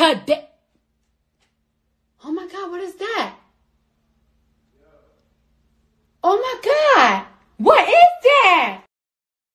Today. Oh my God, what is that? Oh my God.